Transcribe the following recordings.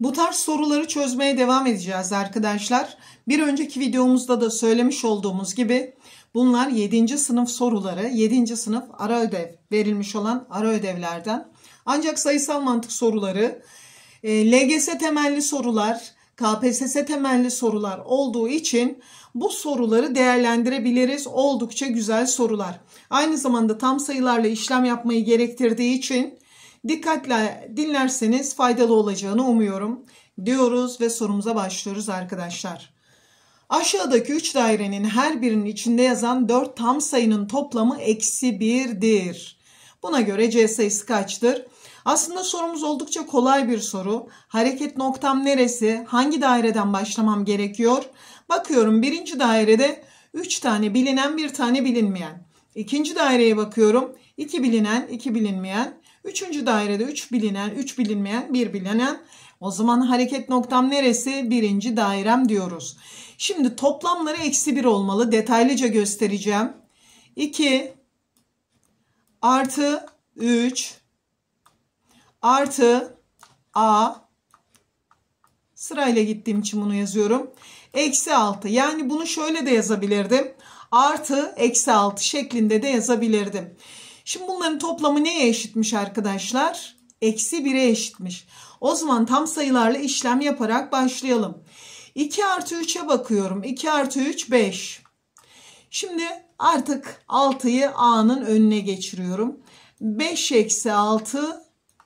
Bu tarz soruları çözmeye devam edeceğiz arkadaşlar. Bir önceki videomuzda da söylemiş olduğumuz gibi bunlar 7. sınıf soruları, 7. sınıf ara ödev verilmiş olan ara ödevlerden. Ancak sayısal mantık soruları, e, LGS temelli sorular, KPSS temelli sorular olduğu için bu soruları değerlendirebiliriz. Oldukça güzel sorular. Aynı zamanda tam sayılarla işlem yapmayı gerektirdiği için Dikkatle dinlerseniz faydalı olacağını umuyorum diyoruz ve sorumuza başlıyoruz arkadaşlar. Aşağıdaki 3 dairenin her birinin içinde yazan 4 tam sayının toplamı eksi 1'dir. Buna göre C sayısı kaçtır? Aslında sorumuz oldukça kolay bir soru. Hareket noktam neresi? Hangi daireden başlamam gerekiyor? Bakıyorum birinci dairede 3 tane bilinen bir tane bilinmeyen. İkinci daireye bakıyorum. 2 bilinen, 2 bilinmeyen. Üçüncü dairede 3 üç bilinen, 3 bilinmeyen, 1 bilinen. O zaman hareket noktam neresi? Birinci dairem diyoruz. Şimdi toplamları eksi 1 olmalı. Detaylıca göstereceğim. 2 artı 3 artı a sırayla gittiğim için bunu yazıyorum. Eksi 6 yani bunu şöyle de yazabilirdim. Artı eksi 6 şeklinde de yazabilirdim. Şimdi bunların toplamı neye eşitmiş arkadaşlar? Eksi 1'e eşitmiş. O zaman tam sayılarla işlem yaparak başlayalım. 2 artı 3'e bakıyorum. 2 artı 3 5. Şimdi artık 6'yı A'nın önüne geçiriyorum. 5 eksi 6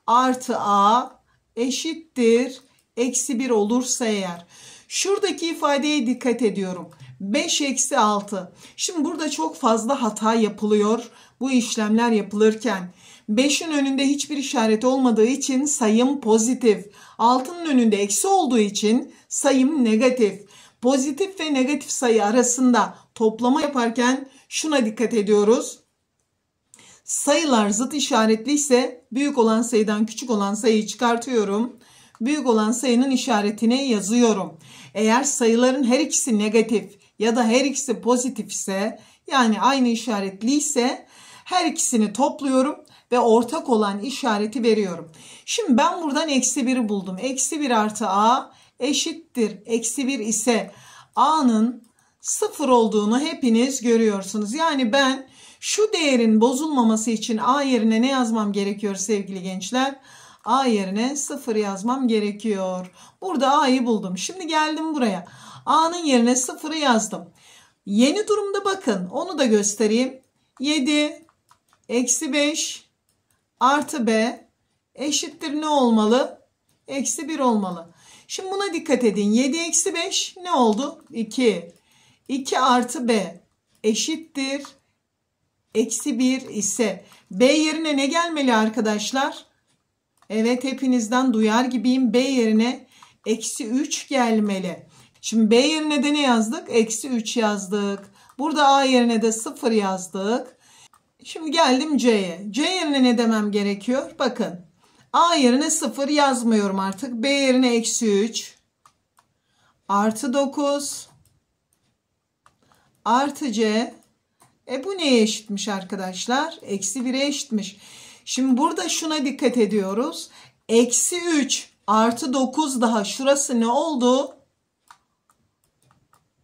artı A eşittir. Eksi 1 olursa eğer. Şuradaki ifadeye dikkat ediyorum. 5 eksi 6. Şimdi burada çok fazla hata yapılıyor bu işlemler yapılırken. 5'in önünde hiçbir işaret olmadığı için sayım pozitif. 6'nın önünde eksi olduğu için sayım negatif. Pozitif ve negatif sayı arasında toplama yaparken şuna dikkat ediyoruz. Sayılar zıt işaretli ise büyük olan sayıdan küçük olan sayıyı çıkartıyorum. Büyük olan sayının işaretine yazıyorum. Eğer sayıların her ikisi negatif ya da her ikisi pozitif ise yani aynı işaretli ise her ikisini topluyorum ve ortak olan işareti veriyorum. Şimdi ben buradan eksi 1'i buldum. Eksi 1 artı a eşittir. Eksi 1 ise a'nın sıfır olduğunu hepiniz görüyorsunuz. Yani ben şu değerin bozulmaması için a yerine ne yazmam gerekiyor sevgili gençler? a yerine sıfır yazmam gerekiyor. Burada a'yı buldum. Şimdi geldim buraya. A'nın yerine 0'ı yazdım. Yeni durumda bakın onu da göstereyim. 7 eksi 5 artı B eşittir ne olmalı? Eksi 1 olmalı. Şimdi buna dikkat edin. 7 eksi 5 ne oldu? 2. 2 artı B eşittir. Eksi 1 ise B yerine ne gelmeli arkadaşlar? Evet hepinizden duyar gibiyim. B yerine eksi 3 gelmeli. Şimdi B yerine de ne yazdık? Eksi 3 yazdık. Burada A yerine de 0 yazdık. Şimdi geldim C'ye. C yerine ne demem gerekiyor? Bakın. A yerine 0 yazmıyorum artık. B yerine eksi 3. Artı 9. Artı C. E bu neye eşitmiş arkadaşlar? Eksi 1'e eşitmiş. Şimdi burada şuna dikkat ediyoruz. Eksi 3 artı 9 daha şurası ne oldu?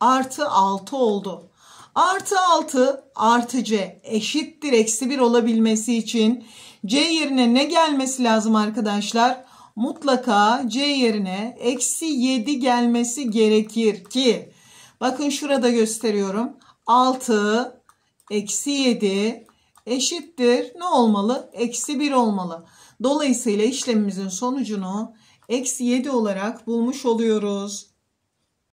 artı 6 oldu. Artı 6 artı C eşittir eksi 1 olabilmesi için C yerine ne gelmesi lazım arkadaşlar? Mutlaka C yerine eksi 7 gelmesi gerekir ki bakın şurada gösteriyorum. 6 eksi 7 eşittir ne olmalı? Eksi 1 olmalı. Dolayısıyla işlemimizin sonucunu eksi 7 olarak bulmuş oluyoruz.